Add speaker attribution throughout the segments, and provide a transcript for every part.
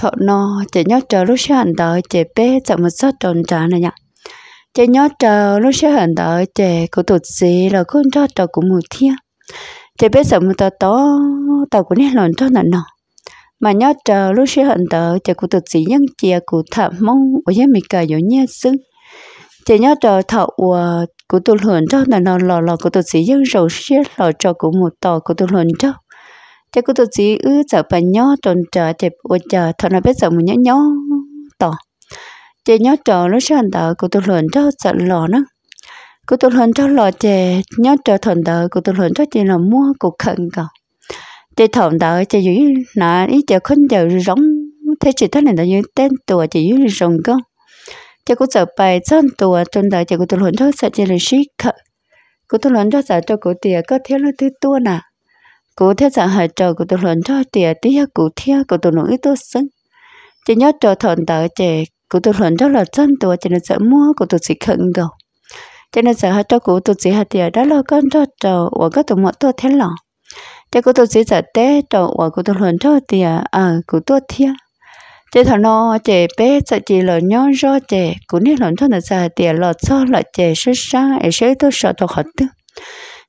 Speaker 1: thọ no chỉ nhớ chờ lúc sẽ hẳn tới chỉ bé chậm một sát tròn trả này nhá chỉ nhớ chờ lúc sẽ hẳn tới chỉ của tụt gì là con cho trò của một thiên chỉ bé chậm một tờ to tàu của nét lòn cho nè nọ mà nhớ chờ lúc sẽ hẳn tới chỉ của tụt gì nhưng chỉ của thảm mong ở dưới mình cả giống như xứng chỉ nhớ chờ thọ của của tụt lượn cho nè nọ lò lò của tụt gì nhưng rồi xếp lò cho của một tàu của tụt lượn cho thế cứ tôi chỉ ư sợ bà nhó tròn chờ thì bây chờ thằng nào biết sợ mình nhó nhó tỏ chị nhó chờ nó sẽ hành đạo của tôi luận cho sợ lò nó của tôi luận cho lò chè nhó chờ thằng đạo của tôi luận cho chị là mua của khẩn cả chị thằng đạo chị dưới nà ý chị không chờ rong thế chị thấy này là như tên tuổi chị dưới rong cơ chị cũng sợ bài chân tuổi trong đời chị của tôi luận cho sợ chị là sĩ khẩn của tôi luận cho sợ cho của tiền có thiếu nó thứ tua nà cụ thiết dạng hải trò của tôi luận cho tiền tí ya cụ theo của tôi nói tôi sinh chỉ nhớ trò thần tờ trẻ của tôi luận cho là chân tôi chỉ nên sợ mua của tôi chỉ khẩn cầu cho nên sợ hai trò của tôi chỉ hai tiền đó là con cho trò và các tụi mọi tôi thế lòng cho cụ tôi chỉ sợ té trò và của tôi luận cho tiền à của tôi theo chỉ thằng nó trẻ bé sợ chỉ là nhớ do trẻ của nên luận cho là sợ tiền lọt cho là trẻ sơ sáng ấy sẽ tôi sợ tôi khó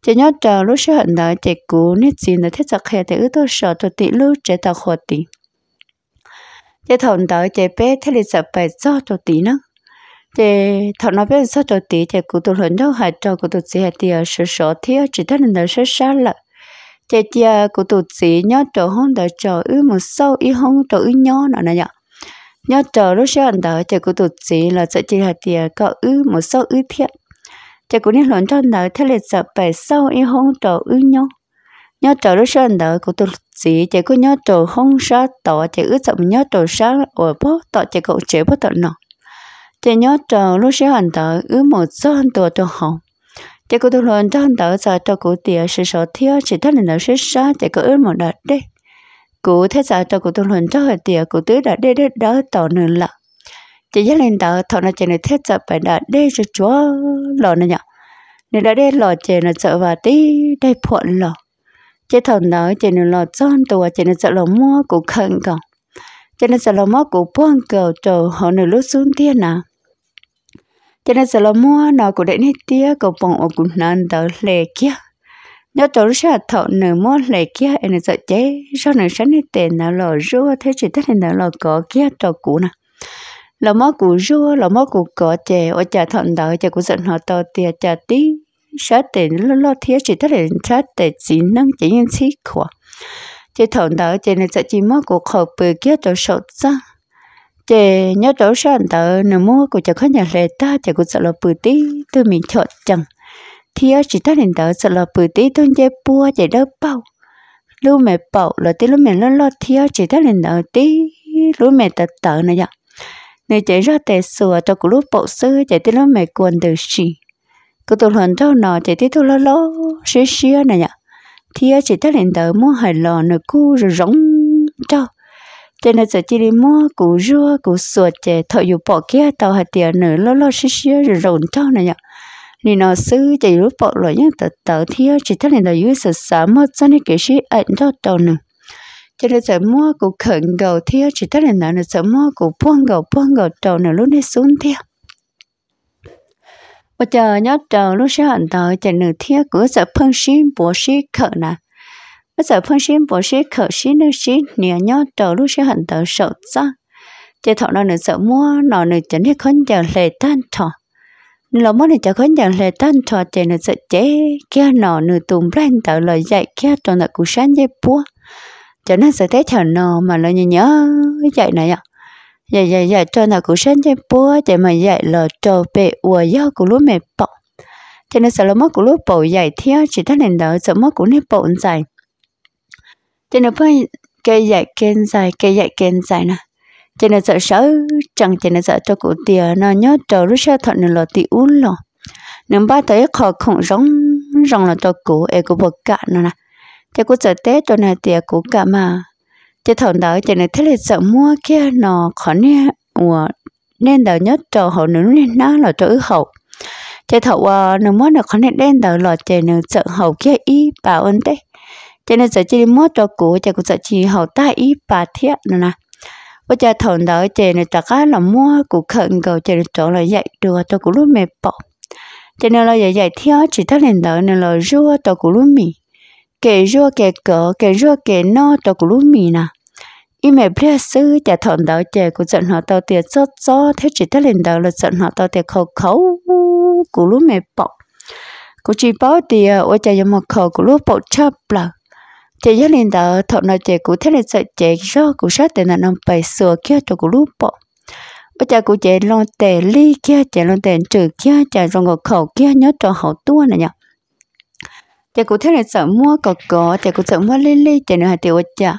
Speaker 1: chỉ nhớ chờ lúc sẽ hận đó chỉ cú nít gì nữa thế giặc hè thì ước tôi sợ tôi tị lúc chế tạo khó tị chế thằng đó chế bé thế là sợ phải do tôi tị nữa chế thằng nó bên sao tôi tị chế cú tôi lớn đâu hại cho cú tôi chỉ hại tiệt sợ sợ thiệt chỉ thế nên sợ sợ là chế tiệt cú tôi chỉ nhớ chờ hôm đó chờ ước một sau ý hôm chờ ước nhớ nữa này nhở nhớ chờ lúc sẽ hận đó chế cú tôi chỉ là sẽ chỉ hại tiệt có ước một sau ước thiệt chỉ có những luận cho đời thế là sợ bài sau ý không trở ư nhau nhau trở lúc sau đời của tôi chỉ chỉ có nhau trở không sa tỏ chỉ ước sợ nhau trở sa ở bó tỏ chỉ có chế bó tỏ nọ chỉ nhau trở lúc sau hành tở ước một số hành tỏ cho họ chỉ có tôi luận cho đời tở sợ cho cụ tiệt sự sợ thiếu chỉ thế là nợ sẽ sa chỉ có ước một đợt đi cụ thế sợ cho cụ tôi luận cho hành tiệt cụ tứ đã đi đến đó tỏ nửa lặng chỉ dắt lên tờ thọ nó chỉ này thiết sợ phải đạt đây cho chúa lò này nhở nên đã đến lò chè nó sợ và tí đây phận lò chế thằng đó chè nó lò chọn tàu chè nó sợ lò mua cũng khẩn còn cho nên sợ lò mua cũng buông cầu cho họ nửa lúc xuống tiên nào cho nên sợ là mua nó cũng để nít tía cầu bông ở cũng nán đỡ lệ kia nhớ chỗ lúc xưa thọ nửa mua lệ kia anh sợ chế sau nửa sáng nít tiền nào lò rua thế chỉ tất nhiên nào lò có kia trò cũ nè lò mua cũ rua lò mua cũ có chè ở chả thọ đỡ chả cũng giận họ to tía chả tí sợ để lo lo thiết chỉ tất là sợ để chỉ năng chỉ nhân chỉ khỏa chỉ thằng đó chỉ nên sợ chỉ mua của khẩu bự kia tổ sốt ra chỉ nhớ tổ sản đó nếu mua của chẳng có nhà lệ ta chỉ có sợ là bự tí tôi mình chọn chẳng thiết chỉ tất là đó sợ là bự tí tôi chơi bua chỉ đỡ bao lúc mẹ bảo là tí lúc mẹ lo lo thiết chỉ tất là đó tí lúc mẹ tật tợ này vậy nếu chạy ra tè sửa cho cái lúc bộ sư chỉ tới lúc mẹ quần được gì cô tụ lần trâu nọ chạy thấy thu lo lô xía xía này nhở thì chỉ ta lên đỡ mua hải lò nửa cu rồi rỗng cho cho nên giờ chỉ đi mua củ rua củ sủa chè thợ dù bỏ kia tàu hạt tiền nửa lo lo xí xí rồi rộn cho này nhở nên nó xứ chỉ lúc bỏ lỗi nhá tờ tờ thì chỉ ta lên đỡ dưới sợ sợ mất cho nên cái gì ảnh cho tàu nè cho nên giờ mua củ khẩn gầu thì chỉ ta lên đỡ nửa sợ mua củ buông gầu buông gầu tàu nửa lúc này xuống thiệt bây giờ nhớ chờ lúc sẽ hẳn tới chạy nửa thiết cửa giờ phân xin bố sĩ khở nè bây giờ phân xin bố sĩ khở sĩ nữ sĩ nhớ nhớ chờ lúc sẽ hẳn tới sợ ra chạy thọ nó nửa sợ mua nó nửa chẳng hết khốn giờ lệ tan thọ nó mới nửa chẳng khốn giờ lệ tan thọ chạy nửa sợ chế kia nó nửa tùm lên tới lời dạy kia trong đại cụ sáng dây búa cho nên sợ thế thở nó mà nó nhớ nhớ dạy này ạ dạ dạ dạ cho là cũng sáng chế bố để mà dạy là cho bé ua do của lúc mẹ bỏ cho nên sợ là mất của lúc bộ dạy theo chỉ thấy nền đỡ sợ mất của nếp bộ dạy cho nên phải cái dạy kênh dạy cái dạy kênh dạy nè cho nên sợ sợ chẳng cho nên sợ cho cụ tiền nó nhớ cho lúc sau thật nên là tì ú lò nếu ba thấy khó không rong rong là cho cụ e của bậc cả nè cho cụ sợ tết cho nên tiền của cả mà chị thằng đó chị này thế là sợ mua kia nó khó nè ủa nên đầu nhất cho hậu nữ nên nó là cho ư hậu chỉ thầu à nó mua nó khó nè đen đầu lọt chị này sợ hậu kia y bảo ơn đấy chị này sợ chỉ mua cho cũ chị cũng sợ chị hậu ta y bà thiệt nữa nè bây giờ thằng đó chị này chắc là mua cụ khẩn cầu chị này chọn là dạy đùa tôi cũng lúc mệt bỏ chị này là dạy dạy theo chị ta lên đó nên là rua tôi cũng lúc mình kể rua kể cỡ kể rua kể no tàu của lúc mì nà y mẹ bia sư chả thọn đó chè của trận họ tàu tiền chót chó thế chỉ tới lên đầu là trận họ tàu tiền khẩu khẩu của lúc mẹ bọc của chị bảo tiệt ở chả dùng một khẩu của lúc bọc chắp là chè gia lên đầu thọn nó chè của thế lên sợ chè rua của sát tiền là nông bày sửa kia tàu của lúc bọc ở giờ cụ chạy lo tè ly kia chạy lo tè trừ kia chạy rong ngọc khẩu kia nhớ cho hậu tua này nhở chị cụ thế này sợ mua cỏ cỏ chị cụ sợ mua lê lê chị nữa tiểu chợ,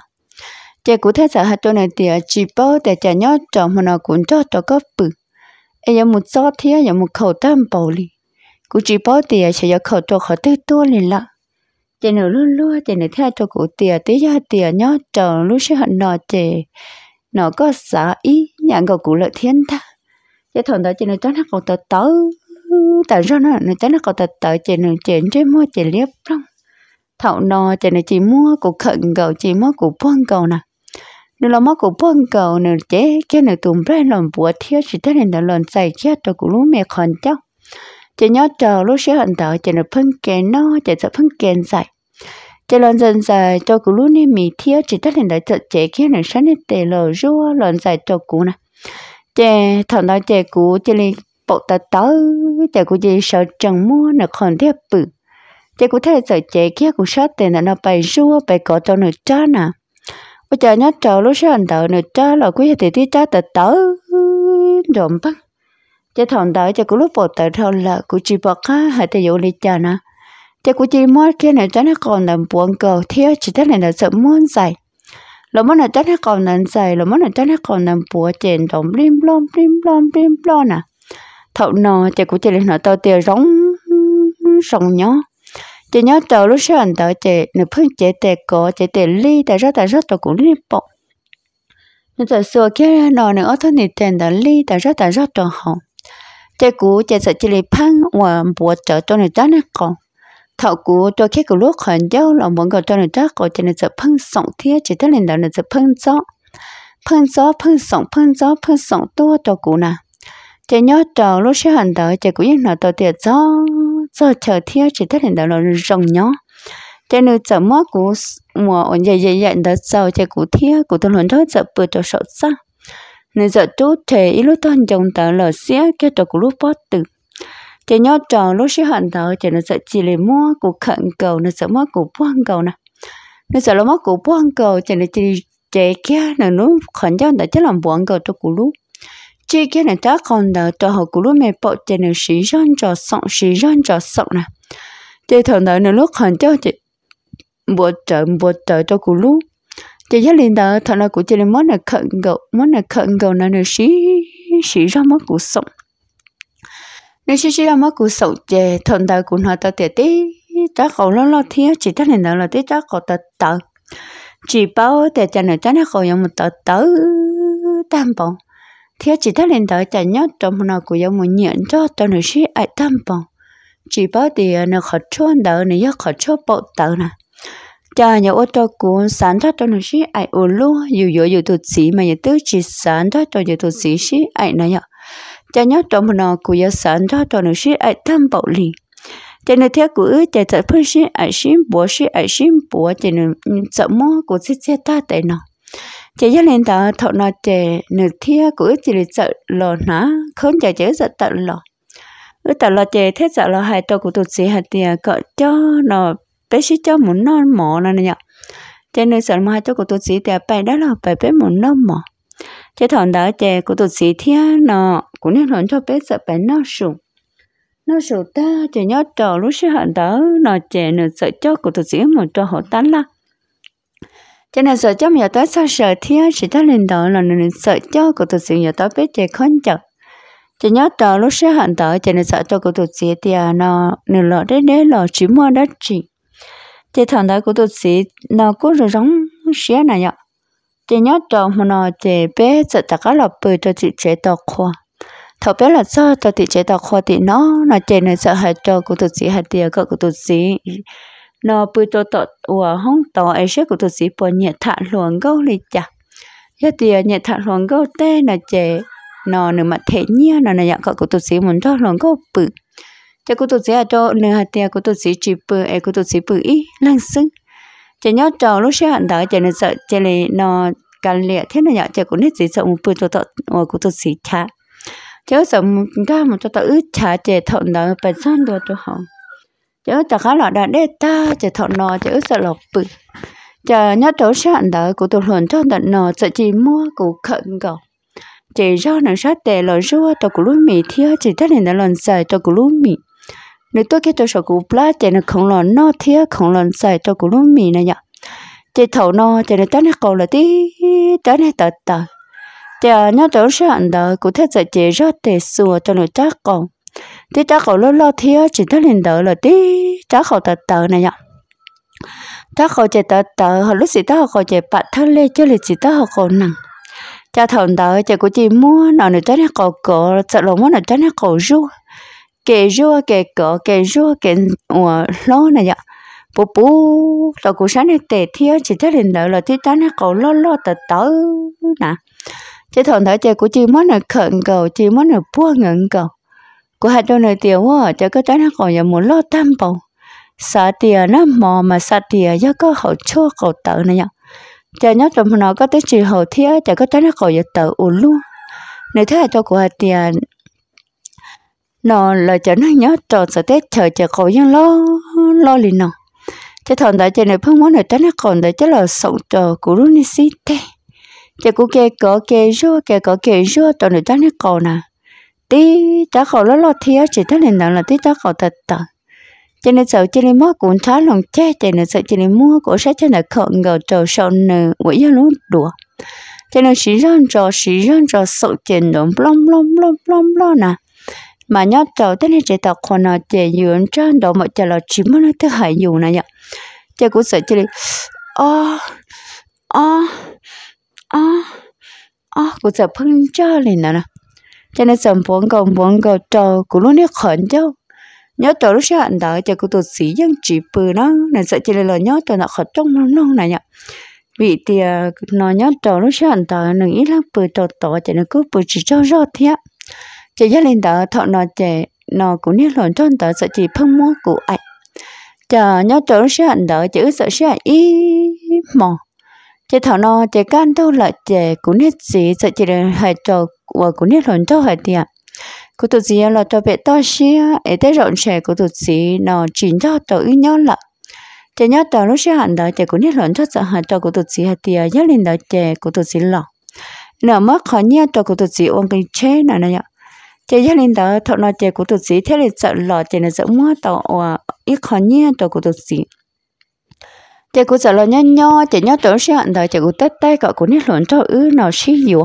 Speaker 1: chị cụ thế sợ hạt cho này tiểu à, chỉ bao để chị nhót cho mà nó cũng cho cho có bự em có một gió thế em một khẩu tam bảo li cụ chỉ bao tiểu chị có khẩu cho khẩu tươi to liền lạ chị nữa luôn luôn chị nữa theo cho cụ tiểu à, tí ra tiểu à, nhót cho lúc sẽ hận nó chị nó có sợ ý nhận cậu cụ lợi thiên ta chị thằng đó chị nữa cho nó còn tớ tớ tại sao nó nó chắc nó có tật tật chị nó chuyển trên mua chị liếp không thảo nò chị này chỉ mua của khẩn cầu chị mua của phân cầu nè nó là mua của buông cầu nó chế cái này tụm ra lần bùa thiếu chị thế nên nó lần xài chết cho của lúa mẹ khẩn cháu chị nhớ chờ lúc sẽ hận tạo chị nó phân kén nó chị sẽ phân kén xài chị lần dần xài cho của lúa nên mì thiếu chị thế nên nó chợ chế cái này sáng nên tề lờ rua lần xài cho của nè chị thằng đó chị của chị bộ tờ tớ chạy cũng gì sợ chẳng mua nó còn tiếp, bự chạy cũng thấy sợ chạy kia cũng sợ tiền nó bày rua bày cỏ cho nó cha nè bây giờ nhớ chờ lúc sau anh đợi nó cha là quý thì tí cha tờ tớ rộn bắt chạy thằng đợi chạy cũng lúc bộ tờ thôi là cũng chỉ bật ha hay thì dụ đi cha nè chạy cũng chỉ mua kia này cho nó còn làm buồn cầu thiếu chỉ thế này là sợ muốn dài lỗ mất là chắc nó còn nằm dài lỗ mất là chắc nó còn nằm bùa chèn động lim lom lim lom lim lom à thọ nọ chỉ cũng chỉ lên nọ tao tiền rong sòng nhó chỉ nhớ tao lúc sau anh tao chỉ nửa phương chỉ tệ cổ chỉ tệ ly tại rất tại rất tao cũng liên bộ nên tao xưa kia nọ nữa thôi nị tiền tao ly tại rất tại rất tao hỏng chỉ cũ chỉ sợ chỉ lên phăng và bùa trở cho người ta nè còn thọ cũ cho khi cũ lúc hận giáo là muốn gọi cho người ta có chỉ là sợ phăng sòng thiệt chỉ tới lên đầu là sợ phăng gió phăng gió phăng sòng phăng gió phăng sòng to cho cũ nào chị nhớ trò lúc xưa hẳn tới chị cũng yên nào tàu tiệt gió gió chờ thiếu chị thích hình đó là rồng nhó chị nữ chở mó của mùa ổn dậy dậy dậy đó sau chị cũng thiếu cũng tôi luôn đó chở bự cho sợ xa nữ chở chú thề ít lúc hành chồng tớ là xía cái trò của lúc bắt từ chị nhớ trò lúc xưa hẳn tới chị nữ chở chỉ lấy mua của khẩn cầu nữ chở mó của buông cầu nè nữ chở lỡ mó của buông cầu chị nữ chỉ chỉ kia nữ lúc khẩn cho người ta chứ làm buông cầu cho của lúc chỉ cái này ta còn đỡ cho họ cũng lúc mẹ bỏ tiền nữa sĩ răn cho sọn sĩ răn cho sọn nè chỉ thằng đó nữa lúc hẳn cho chị bộ trợ bộ trợ cho cũng lúc chỉ nhất liền đỡ thằng đỡ cũng chỉ là món là khẩn gậu món là khẩn gậu là nữa sĩ sĩ ra món cũng sọn nếu sĩ sĩ ra món cũng sọn chị thằng đỡ cũng họ ta tiệt tí ta còn lo lo thiếu chỉ ta liền đỡ là tí ta còn ta tờ chỉ bảo để cho nó cho nó khỏi một tờ tớ tam bông thế chỉ thấy lên tới chả nhớ trong nó cũng giống một nhận cho eh, cho nó sĩ ai tâm bông chỉ bảo thì nó khó chôn đỡ nó rất khó cho bộ tờ nè cha nhà ô tô cũng sản ra cho nó sĩ ai ô lu dù dù dù tụt sĩ mà nhà tứ chỉ sáng ra cho dù tụt sĩ sĩ ai nè cha nhớ trong nó của giờ sáng ra cho nó sĩ ai tâm bảo liền cho nên thế của chạy thật phân sĩ ai sĩ bố sĩ ai sĩ bố cho nên sợ mơ của sĩ ta tại nào chỉ cho nên tao thọ nó chè nửa thia của chỉ là sợ lò nó không chả chớ sợ tận lò ư tận lò chè thế sợ lò hai tao của tôi sĩ hạt tiền cọ cho nó bé sĩ cho muốn non mỏ nó này nhở cho nửa sợ mà hai tao của tụt sĩ tiền bài đó là bài bé muốn non mỏ chế thọ đó chè của tôi sĩ thia nó cũng nên lòn cho bé sợ bé nó sùng nó sụ ta chỉ nhớ trò lúc sẽ hận đó nó chè nửa sợ cho của tôi sĩ một cho họ tán là cho nên sợ cho mình tới sao sợ thiên chỉ ta lên đó là nên sợ cho của tụi sự nhiều tới biết chạy khốn chợ. cho nhớ tờ lúc sẽ hận tới cho nên sợ cho của tụi sĩ thì à, nó nửa lọ đấy đấy lọ chỉ mua đất chỉ chỉ thằng đó của tụi sĩ nó cũng rồi giống xé này ạ cho nhớ tờ mà nó chỉ bé sợ tất cả là bởi cho chị chế tờ khoa thọ bé là sao tờ chị chế tờ khoa thì nó là chỉ nên sợ hại cho của tụi sĩ hại tiền của tụi sĩ nó bây giờ tổ của hông tổ ấy sẽ của tổ sĩ bỏ nhẹ thả luồng gấu lì chả giờ thì à, nhẹ thả luồng gấu tê là chè nó nửa mặt thế nhia nó là dạng của tổ sĩ muốn cho luồng gấu bự cho của tổ sĩ à cho nửa hạt tiền của tổ sĩ chỉ bự ấy của tổ sĩ bự ít lăng xưng chè nhớ trò lúc sẽ hẳn đó chè nó sợ chè này nó cần liệt thế là nhỏ chè cũng nít gì sợ một bùi tổ tổ của tổ sĩ cha chứ sợ một ca một cho tổ ướt chả chè thọn đó phải san đồ cho họ chứ chẳng khá là đã để ta chỉ thọ nọ chứ sợ lộc bự chờ nhớ chỗ sạn đó của tôi luôn cho tận nò sợ chỉ mua của khẩn cầu chỉ do nó sát tệ lọ rúa tôi của lúa mì thiếu chỉ tất nhiên là lần dài tôi của lúa mì nếu tôi kia tôi sợ của plá chỉ là không lần nọ thiếu không lần dài tôi của lúa mì này nhở chỉ thọ nò chỉ nó tất nhiên cầu là tí tất nhiên tật tật chờ nhớ chỗ sạn đó của thế sợ chỉ do tệ sùa cho nó chắc còn thì ta khẩu lo lo thiếu chỉ ta liền đỡ là tí cháu khẩu tờ tờ này nhở cháu khẩu chạy tờ tờ họ lúc gì học khẩu chạy bạn thân lên chứ lịch gì ta học khẩu nặng cha thằng tờ chỉ của chị mua nào nữa cháu này khẩu cổ sợ lòng mua nào cháu này khẩu ru kề ru kề cổ kề ru kề ủa lo này nhở bố bố tao cũng sáng này tệ thiếu chỉ ta liền đỡ là tí ta nó khẩu lo lo tờ tờ nè chỉ thằng tờ chỉ của chị mua nào khẩn cầu chị mua nào bua ngẩn cầu cô hát đâu nơi tiểu quá cho cái trái nó còn giờ muốn lo tam bầu sa tiề nó mò mà sa tiề do có hậu chua hậu tự này nhở cho nhớ trong nó có tới chỉ hậu thía cho cái trái nó còn giờ tự ổn luôn nếu thế cho cô hát tiề nó là cho nó nhớ tròn sa tết chờ chờ cầu dân lo lo liền nó cho thằng đại trên này phương muốn này trái nó còn đại chứ là sống trò của luôn đi xí tê cho cô kê cỡ kê rô kê cỡ kê rô tròn này trái nó còn à tí ta khổ lo lo thiếu chỉ thấy nền là tí ta khổ thật tờ cho nên sợ cho nên mất cũng thá lòng che cho nên sợ cho nên mua của sách cho nên khổ ngờ trầu sầu nờ quỷ do lúc đùa cho nên sĩ rơn trò sĩ rơn trò sợ chuyện động long long long long long nè mà nhớ trầu thế nên chỉ tao khổ nào chỉ dưỡng trên độ mà chờ là chỉ mất nó thứ hại dù này nhở cho cũng sợ cho nên ô ô ô ô cũng sợ phân cho lên nè cho nên sầm phong cầu phong cầu trò cũng luôn đi khẩn chứ nhớ trò lúc sẽ hạn đó cho cô tôi sĩ dân chỉ bự nó nên sợ chỉ là nhớ trò nó khẩn trong lòng nó này nhở vì thì à, nó nhớ trò lúc sẽ hạn đó nên ít lắm bự trò to cho nên cứ bự chỉ cho rõ thế cho nhớ lên đó thọ nó trẻ nó cũng nhớ lộn anh đó sợ chỉ phăng mua của ảnh chờ nhớ trò lúc sẽ hạn đó chữ sợ sẽ ít mỏ chị thảo nó chị gan đâu là chị cũng hết gì sợ chị là hệ trò và cũng hết hồn cho hại tiệt cô tụt gì là cho bé to xí ấy thế rộn xe cô tụt gì nó chín cho trò ý nhau lợ chị nhớ trò lúc xưa hẳn đó chị cũng hết hồn cho sợ hại cho cô tụt gì hại tiệt nhớ linh đó chị cô tụt gì lọ nở mất khó nhớ trò cô tụt gì ông cái chế này này chị gia linh đó thọ nó chị cô tụt gì thế là sợ lọ chị là sợ mua tàu ít khó nhớ trò cô tụt gì chị cũng sợ là nhá nho chị nhó trốn sẽ hận thời chị cũng tết tay gọi cũng nét lộn cho ư nó xí dùa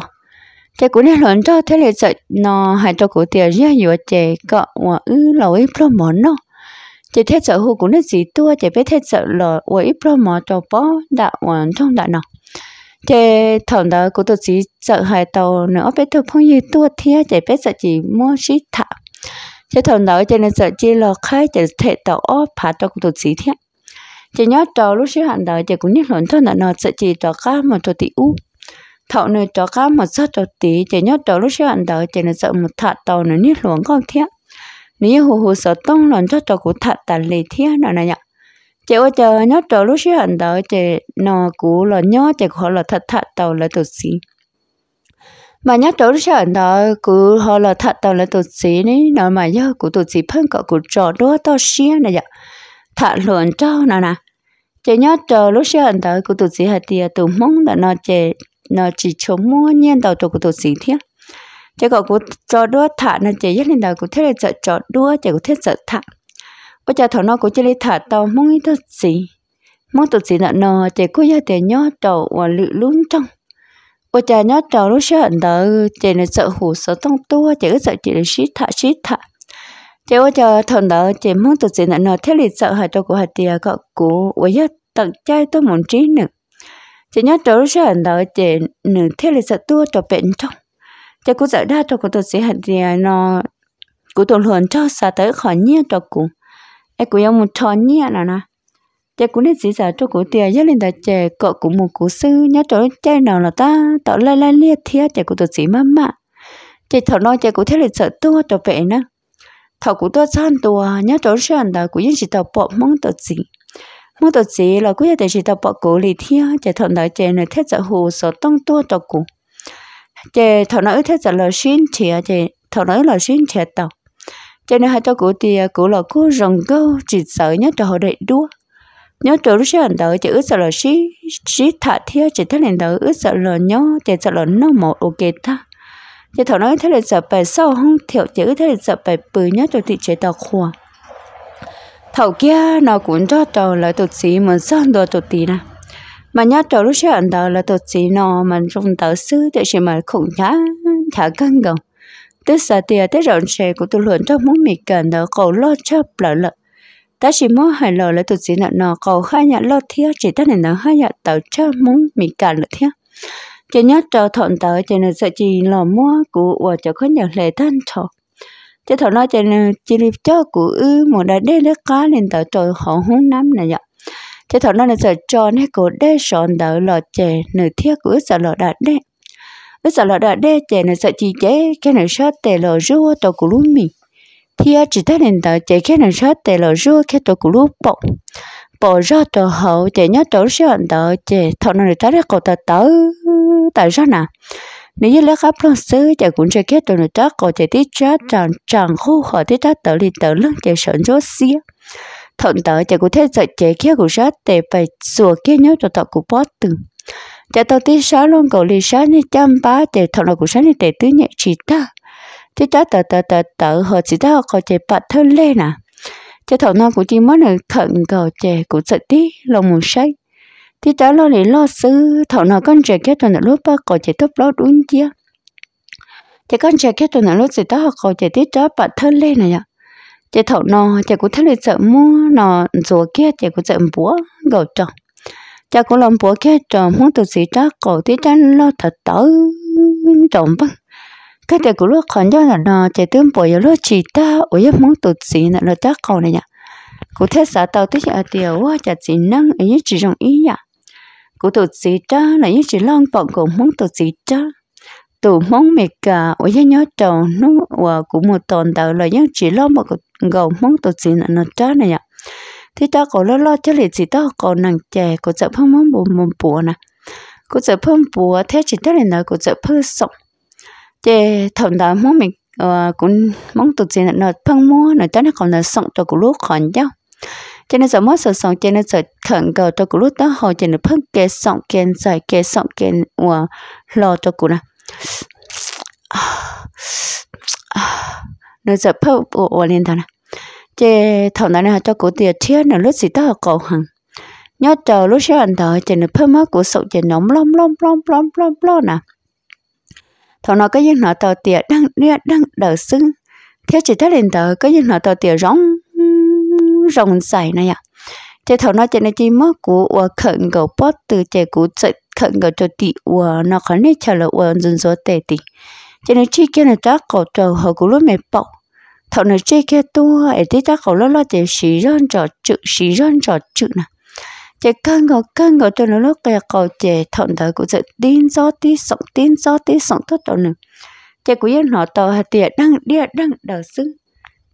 Speaker 1: chị cũng nét lộn cho thế là sợ nó hay cho cụ tiền ra dùa chị gọi mà ứ là ấy pro món nó chị thấy sợ hù cũng nét gì tua chị biết thấy sợ là ấy pro món cho bó đã hoàn trong đã nó chị thằng đó cũng tôi chỉ sợ hai tàu nữa biết tôi không gì tua thế chị biết sợ chỉ mua xí thả chị thằng đó cho nên sợ chỉ lo khai chị thấy tàu ó phá cho cụ tôi chỉ thế chị nhớ trò lúc xíu hạn đời chị cũng nhắc lộn thôi là nó sẽ chỉ trò cá mà trò tí u thọ nơi trò cá mà sát trò tí chị nhớ trò lúc xíu hạn đời chị nó sợ một thạt tàu nó nhắc lộn không thế nếu hồ hồ sợ tông lộn cho trò của thạt tàn lì thế nào này nhở chị ơi chờ nhớ trò lúc xíu hạn đời chị nó cũ là nhớ chị họ là thật thạt tàu là tổ xí mà nhớ trò lúc xíu hạn đời cứ họ là thạt tàu là tổ xí đấy nó mà nhớ của tổ xí phân cọ của trò đó to xí này nhở thả luận cho nó nè chế nhớ chờ lúc xưa hận tới của tôi sĩ hạt tiệt tụi mong là nó chế nó chỉ chống mua nhiên đầu tụi của tôi sĩ thiết chế cậu của cho đua thả nó chế nhất lên đầu của thế là sợ cho đua chế của thế sợ thả ôi cha thằng nó của chế lấy thả tàu mong ít thật gì mong tôi sĩ là nó chế cứ gia tiền nhớ trầu và lự lún trong ôi cha nhớ trầu lúc xưa hận tới chế là sợ hủ sợ tông tua chế cứ sợ chỉ là xí thả xí thả chế ô chờ thằng đó chế muốn tụt gì nữa thế lịch sợ hại cho của hạt tiề có cú với nhất tận trai tôi muốn trí nữa chế nhớ trở sẽ hẳn đó chế nửa thế lịch sợ tua cho bệnh trong chế cũng sợ đa cho của tụt gì hạt tiề nó của tổn hồn cho xa tới khỏi nhiên cho cú em cũng yêu một trò nhiên là nè chế cũng nên chỉ giả cho của tiề nhớ lên tại chế cọ cũng một cú sư nhớ trở trai nào là ta tạo lai lai liệt thiệt chế của tụt gì mà mà chế thằng nói chế cũng thế lịch sợ tua cho bệnh nữa thầu cũng tôi chăn đùa nhớ chỗ sơn đó cũng chỉ tàu bộ mông tàu gì mông tàu gì là cũng để chỉ tàu bộ cổ lì thia chỉ thầu nói chỉ là thiết giờ hồ số đông tua tàu cụ chỉ thầu nói thiết giờ là xin chia chỉ thầu nói là xin chia tàu chỉ là hai tàu cụ thì à, cụ là cụ rồng câu chỉ sợ nhớ chỗ họ để đua nhớ chỗ sơn đó chỉ ước sợ là xí xí thả thia chỉ thế này đó ước sợ là nhớ chỉ sợ là nó một ok thôi thì thảo nói thế là giờ phải sau không thiểu chữ thế là giờ phải bự nhất cho thị chế tàu khua thảo kia nó cũng cho tàu là tụt xí mà sơn đồ tụt tí nè mà nhát tàu lúc sẽ anh tàu là tụt xí nó mà trong tàu sư để xem mà khủng nhá thả cân gồng tức giờ tiệt tới rộn xe của tôi luôn trong muốn mì cần đó cầu lo cho lợ lợi ta chỉ muốn hài lợ là tụt xí nợ nó cầu hai nhà lo thiếu chỉ ta này nó hai nhà tàu cho muốn mì cần lợ thiếu cho nhớ cho thọn tới cho nên sợ chỉ lò mua của và cho có nhiều lệ thân cho cho thọ nói cho nên chỉ liệp cho của ư một đại đế lấy cá nên tới cho họ hung năm này vậy cho thọ nói là sợ cho nên cụ đế chọn tới lò chè nửa thiết của sợ lò đại đế ư sợ lò đại đế chè nửa sợ chỉ chế cái nửa sợ tè lò rúa tàu của lúa mì thì chỉ thấy nên tới chè cái nửa sợ tè lò rúa cái tàu của lúa bọc bỏ ra tờ hậu chạy nhớ chỗ xíu ăn tờ chỉ thọ nó được ra cổ tờ tớ tại sao nè nếu như lớp áp luôn xứ chỉ cũng chỉ kết tụi nó chắc cổ chạy tí chắc chẳng chẳng khu họ tí chắc tờ liền tờ lưng chạy sẵn chỗ xíu thọ tờ chạy cũng thế giật chạy kia cũng rất tệ phải sửa kia nhớ tụi tao cũng bớt từng chạy tao tí sáng luôn cổ liền sáng như chăm ba chạy thọ nó cũng sáng như để tứ nhẹ chỉ ta tí chắc tờ tờ tờ tờ họ chỉ ta họ chạy bắt thân lên à cho thọ nó của chị mới là khẩn cầu trẻ của sợ tí lòng một sách thì đó lo để lo sư thọ nó con trẻ kết là lúc ba có trẻ tốt lót uống chia, trẻ con trẻ kết tuần lúc gì đó có trẻ tí chó bà thân lên này ạ trẻ thọ nó trẻ của thân lên sợ mua nó rùa kia trẻ của sợ búa gầu tròn cha của lòng búa kia tròn muốn từ gì đó cổ tí đó lo thật tớ tròn băng cái để của lúc còn nhớ là nó chạy tướng bộ giờ lúc chỉ ta ôi em muốn tụt gì là nó chắc còn này nhỉ cụ thế xã tàu tới giờ tiêu, quá chả chỉ năng ấy chỉ trong ý nhỉ cụ tụt gì ta là những chỉ long bọn cụ muốn tụt gì ta tụ mong mẹ cả ôi em nhớ chồng nó và cụ một tuần đầu là những chỉ long bọn cụ gầu muốn tụt gì là nó chắc này nhỉ thì ta có lo lo cho lịch gì ta còn nàng trẻ cụ sợ phong muốn buồn buồn bùa nè cụ sợ phong buồn thế chỉ ta là nó cụ sợ phong sống chế thầm đó muốn mình ờ, cũng mong tụt gì nó phân mua nó cho nó còn là sống cho cũng lúc còn nhau cho nên giờ mất sợ sống cho nên giờ thằng gờ cho cũng lúc đó họ cho nó phân kê sống kê giải kê sống kê và lo cho cũng nè nó giờ phân ồ liên lên nè chế thằng đó nè cho cũng tiền thiết nó lúc gì đó cầu hằng nhớ chờ lúc sẽ anh đó cho nó phăng mất của sống cho nóng lom lom lom lom lom lom nè thọ nó cái những nọ tàu tiệt đang đang đỡ xưng theo chỉ thấy lên tờ cái những nọ tàu tiệt rong rong dài này ạ à. chế thọ nó chế này chỉ mất của và khẩn cầu bớt từ chế cú chế khẩn cầu cho tị và nó khẩn này trả lời và dân số tệ tị chế này chỉ kia là ta cầu trầu họ cú lúc mệt bọc thọ nó chỉ kia tua ấy tí ta cầu lo lo chế sĩ rơn trò chữ sĩ rơn trò chữ nào chỉ cần ngồi cần ngồi nó lúc cái cầu chè thọn đời cũng sự tin gió tí sống tin gió tí sống tốt đâu nữa chỉ cũng yên nó tàu hạt tiền đang đi đang đầu xứng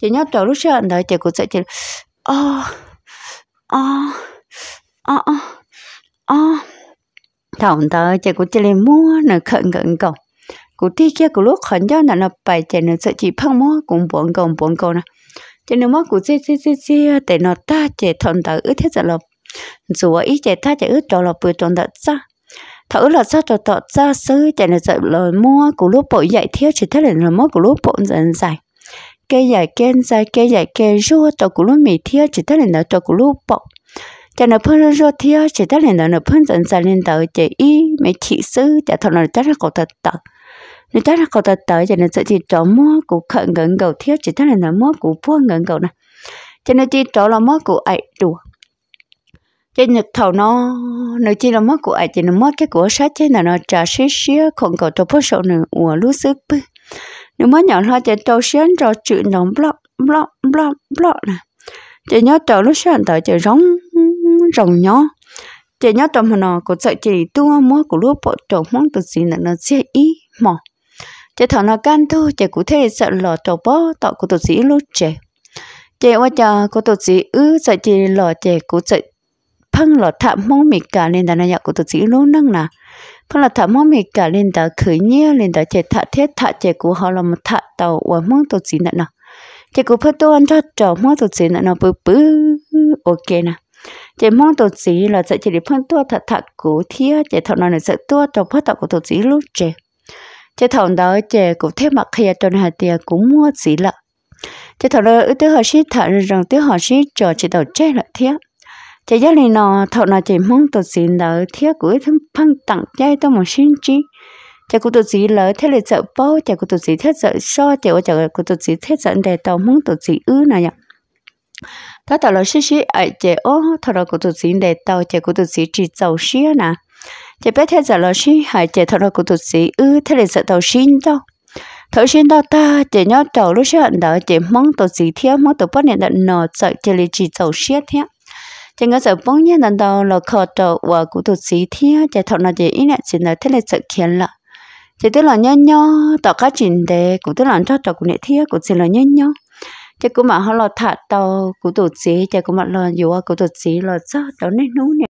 Speaker 1: chỉ nhớ tàu lúc sợ đời chỉ cũng sự chỉ ô ô ô ô ô thọn đời chỉ của chỉ lên mua nè khẩn khẩn cầu của tí kia của lúc khẩn cho là nó bài chỉ nó sẽ chỉ phăng mua cũng buồn cầu buồn cầu nè chỉ nếu mà của chỉ chỉ chỉ chỉ để nó ta chỉ thọn đời ước thế giờ là dù ít chạy tha chạy ướt cho là bùi tròn đợt ra thở là sao trò tọt ra sư chạy là sợ lời mua của lúc bộ dạy thiếu chỉ thế là mua của lúc bộ dần dài kê dạy kê dài kê dạy kê rùa trò của lúc mì thiếu chỉ thế là trò của lúc bộ chạy là phân rua thiếu chỉ thế là nó phân dần dài lên tờ chạy y mấy chị sư chạy thọ là chắc là cậu thật tật nếu chắc là cậu thật tờ chạy là sợ chỉ trò mua của khẩn gần cầu thiếu chỉ thế là mua của pua gần cầu này chạy là chỉ trò là mua của ấy đùa cái nhật thầu nó nó chỉ là mất của ai chỉ là mất cái của sát chứ là nó trả xí xí còn cầu cho phố sổ nữa ủa lú sức bư nếu mới nhỏ lo chỉ trâu xén rồi chữ nó block block block block nè chỉ nhớ trâu lúc xén tới chỉ rong rồng nhỏ chỉ nhớ trâu mà nó có sợ chỉ tua mua của lúa bộ trâu mong từ gì là nó sẽ ý mỏ chỉ thằng nó can thôi chỉ cụ thể sợ lò tổ bó tạo của tổ sĩ lúc trẻ chị qua chờ của tổ sĩ ư sợ chị lò trẻ của sợ phăng lọ thảm mong mì cả lên ta nãy của tụi chị luôn năng nà phăng lọ thảm mong mì cả lên ta khởi nhia lên ta chạy thạ thiết thạ chạy của họ là một thạ tàu và mong tụi chị nè nà chạy của phát tôi ăn cho trò mong tụi chị nè nà bự bự ok nè chạy mong tụi chị là chạy chạy đi phăng tôi thạ thạ của thía chạy thọ nào này sợ tôi trò phát tàu của tụi chị lúc chạy chạy thọ đó chạy cũng thế mặc kia cho nên hạt tiền cũng mua chị lợ chạy thọ đó ước ừ, tới họ ship thọ rằng tới họ ship trò chạy tàu chạy lại thiết chỉ giờ này nó thọ nó chỉ mong tổ sĩ nợ thiết của thằng phăng tặng chơi tôi một xin chi chỉ của tổ sĩ lỡ thế là sợ bao chỉ của tổ sĩ thế sợ so chỉ của chỉ của tổ sĩ thế sợ để tàu mong tổ sĩ ư này nhở ta tàu là xí xí ở chỉ ô thọ nó của tổ sĩ để tàu chỉ của tổ sĩ chỉ giàu xí nè chỉ biết thế sợ là xí ở chỉ thọ nó của tổ sĩ ư thế là sợ tàu xin đâu thấu xin đâu ta chỉ nhớ trầu lúc xí hận đó chỉ mong tổ sĩ thiếu mong tổ bắt nè đợt nở sợ chỉ là chỉ giàu xiết thế chỉ có sợ bông nhiên đàn đầu là khó trọ và cụ tụt xí thia chỉ thọ nó chỉ ít nè chỉ là thế là sợ khiến là chỉ tức là nhớ nhớ tỏ các chuyện đề cụ tức là cho trọ cụ nệ thia cụ chỉ là nhớ nhớ chỉ cũng mà họ là thả đầu cụ tụt xí chỉ cũng mà là dù cụ tụt xí là sao đó nên nú nè